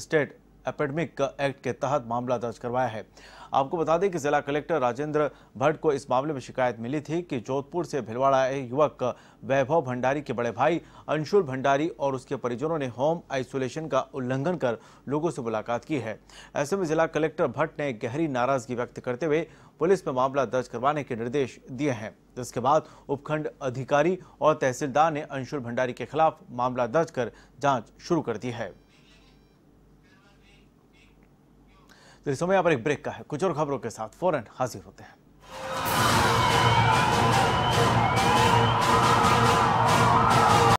state epidemic act के तहत मामला दर्ज करवाया है आपको बता दें कि जिला कलेक्टर राजेंद्र भट्ट को इस मामले में शिकायत मिली थी कि जोधपुर से भिलवाड़ा आए युवक वैभव भंडारी के बड़े भाई अंशुल भंडारी और उसके परिजनों ने होम आइसोलेशन का उल्लंघन कर लोगों से मुलाकात की है ऐसे में जिला कलेक्टर भट्ट ने गहरी नाराजगी व्यक्त करते हुए पुलिस में मामला दर्ज करवाने के निर्देश दिए हैं जिसके बाद उपखंड अधिकारी और तहसीलदार ने अंशुल भंडारी के खिलाफ मामला दर्ज कर जांच शुरू कर दी है तो इस समय आप एक ब्रेक का है कुछ और खबरों के साथ फौरन हाजिर होते हैं